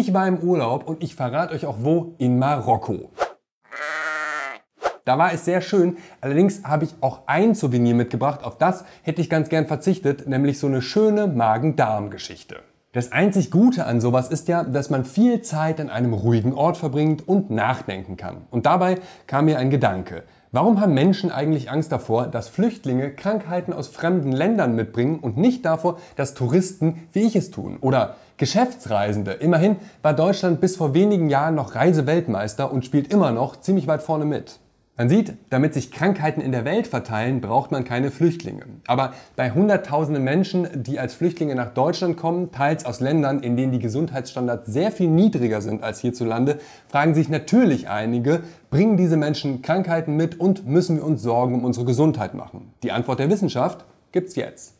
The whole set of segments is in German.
Ich war im Urlaub und ich verrate euch auch wo, in Marokko. Da war es sehr schön, allerdings habe ich auch ein Souvenir mitgebracht, auf das hätte ich ganz gern verzichtet, nämlich so eine schöne Magen-Darm-Geschichte. Das einzig Gute an sowas ist ja, dass man viel Zeit an einem ruhigen Ort verbringt und nachdenken kann. Und dabei kam mir ein Gedanke. Warum haben Menschen eigentlich Angst davor, dass Flüchtlinge Krankheiten aus fremden Ländern mitbringen und nicht davor, dass Touristen wie ich es tun? Oder Geschäftsreisende. Immerhin war Deutschland bis vor wenigen Jahren noch Reiseweltmeister und spielt immer noch ziemlich weit vorne mit. Man sieht, damit sich Krankheiten in der Welt verteilen, braucht man keine Flüchtlinge. Aber bei Hunderttausenden Menschen, die als Flüchtlinge nach Deutschland kommen, teils aus Ländern, in denen die Gesundheitsstandards sehr viel niedriger sind als hierzulande, fragen sich natürlich einige, bringen diese Menschen Krankheiten mit und müssen wir uns Sorgen um unsere Gesundheit machen? Die Antwort der Wissenschaft gibt's jetzt.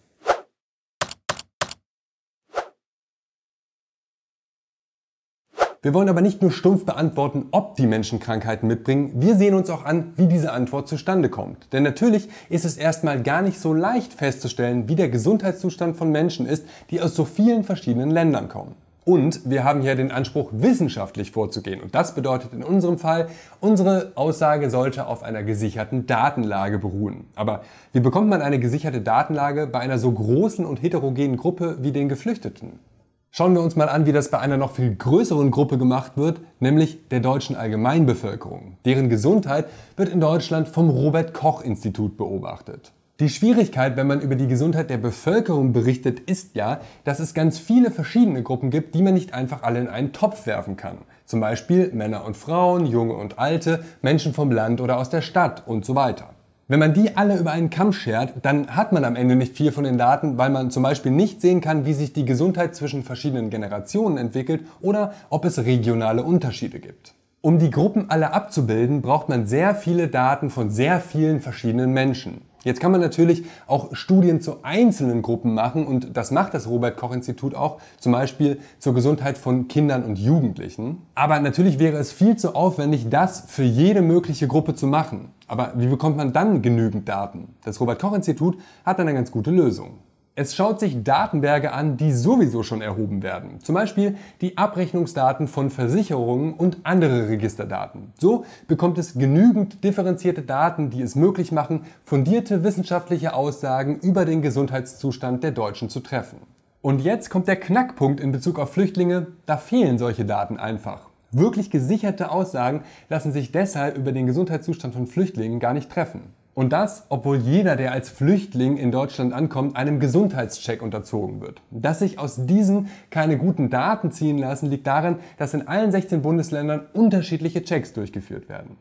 Wir wollen aber nicht nur stumpf beantworten, ob die Menschen Krankheiten mitbringen, wir sehen uns auch an, wie diese Antwort zustande kommt. Denn natürlich ist es erstmal gar nicht so leicht festzustellen, wie der Gesundheitszustand von Menschen ist, die aus so vielen verschiedenen Ländern kommen. Und wir haben hier den Anspruch, wissenschaftlich vorzugehen. Und das bedeutet in unserem Fall, unsere Aussage sollte auf einer gesicherten Datenlage beruhen. Aber wie bekommt man eine gesicherte Datenlage bei einer so großen und heterogenen Gruppe wie den Geflüchteten? Schauen wir uns mal an, wie das bei einer noch viel größeren Gruppe gemacht wird, nämlich der deutschen Allgemeinbevölkerung. Deren Gesundheit wird in Deutschland vom Robert Koch Institut beobachtet. Die Schwierigkeit, wenn man über die Gesundheit der Bevölkerung berichtet, ist ja, dass es ganz viele verschiedene Gruppen gibt, die man nicht einfach alle in einen Topf werfen kann. Zum Beispiel Männer und Frauen, Junge und Alte, Menschen vom Land oder aus der Stadt und so weiter. Wenn man die alle über einen Kamm schert, dann hat man am Ende nicht viel von den Daten, weil man zum Beispiel nicht sehen kann, wie sich die Gesundheit zwischen verschiedenen Generationen entwickelt oder ob es regionale Unterschiede gibt. Um die Gruppen alle abzubilden, braucht man sehr viele Daten von sehr vielen verschiedenen Menschen. Jetzt kann man natürlich auch Studien zu einzelnen Gruppen machen und das macht das Robert Koch Institut auch, zum Beispiel zur Gesundheit von Kindern und Jugendlichen. Aber natürlich wäre es viel zu aufwendig, das für jede mögliche Gruppe zu machen. Aber wie bekommt man dann genügend Daten? Das Robert Koch Institut hat dann eine ganz gute Lösung. Es schaut sich Datenberge an, die sowieso schon erhoben werden. Zum Beispiel die Abrechnungsdaten von Versicherungen und andere Registerdaten. So bekommt es genügend differenzierte Daten, die es möglich machen, fundierte wissenschaftliche Aussagen über den Gesundheitszustand der Deutschen zu treffen. Und jetzt kommt der Knackpunkt in Bezug auf Flüchtlinge. Da fehlen solche Daten einfach. Wirklich gesicherte Aussagen lassen sich deshalb über den Gesundheitszustand von Flüchtlingen gar nicht treffen. Und das, obwohl jeder, der als Flüchtling in Deutschland ankommt, einem Gesundheitscheck unterzogen wird. Dass sich aus diesen keine guten Daten ziehen lassen, liegt darin, dass in allen 16 Bundesländern unterschiedliche Checks durchgeführt werden.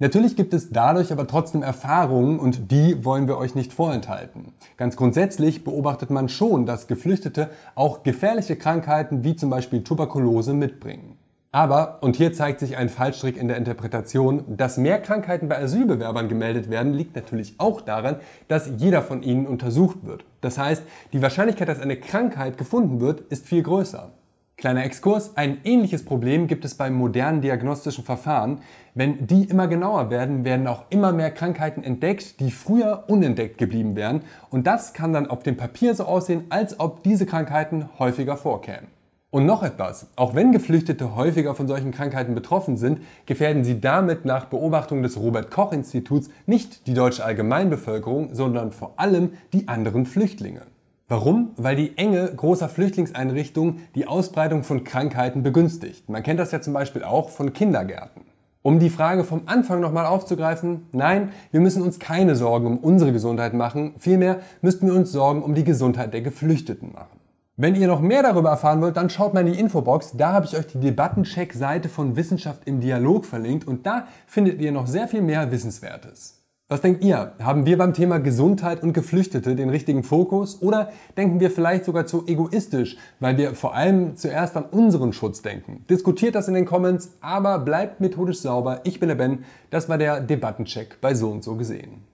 Natürlich gibt es dadurch aber trotzdem Erfahrungen und die wollen wir euch nicht vorenthalten. Ganz grundsätzlich beobachtet man schon, dass Geflüchtete auch gefährliche Krankheiten wie zum Beispiel Tuberkulose mitbringen. Aber, und hier zeigt sich ein Fallstrick in der Interpretation, dass mehr Krankheiten bei Asylbewerbern gemeldet werden, liegt natürlich auch daran, dass jeder von ihnen untersucht wird. Das heißt, die Wahrscheinlichkeit, dass eine Krankheit gefunden wird, ist viel größer. Kleiner Exkurs, ein ähnliches Problem gibt es bei modernen diagnostischen Verfahren. Wenn die immer genauer werden, werden auch immer mehr Krankheiten entdeckt, die früher unentdeckt geblieben wären. Und das kann dann auf dem Papier so aussehen, als ob diese Krankheiten häufiger vorkämen. Und noch etwas, auch wenn Geflüchtete häufiger von solchen Krankheiten betroffen sind, gefährden sie damit nach Beobachtung des Robert Koch Instituts nicht die deutsche Allgemeinbevölkerung, sondern vor allem die anderen Flüchtlinge. Warum? Weil die Enge großer Flüchtlingseinrichtungen die Ausbreitung von Krankheiten begünstigt. Man kennt das ja zum Beispiel auch von Kindergärten. Um die Frage vom Anfang nochmal aufzugreifen, nein, wir müssen uns keine Sorgen um unsere Gesundheit machen, vielmehr müssten wir uns Sorgen um die Gesundheit der Geflüchteten machen. Wenn ihr noch mehr darüber erfahren wollt, dann schaut mal in die Infobox. Da habe ich euch die Debattencheck-Seite von Wissenschaft im Dialog verlinkt und da findet ihr noch sehr viel mehr Wissenswertes. Was denkt ihr? Haben wir beim Thema Gesundheit und Geflüchtete den richtigen Fokus oder denken wir vielleicht sogar zu egoistisch, weil wir vor allem zuerst an unseren Schutz denken? Diskutiert das in den Comments, aber bleibt methodisch sauber. Ich bin der Ben, das war der Debattencheck bei So und So gesehen.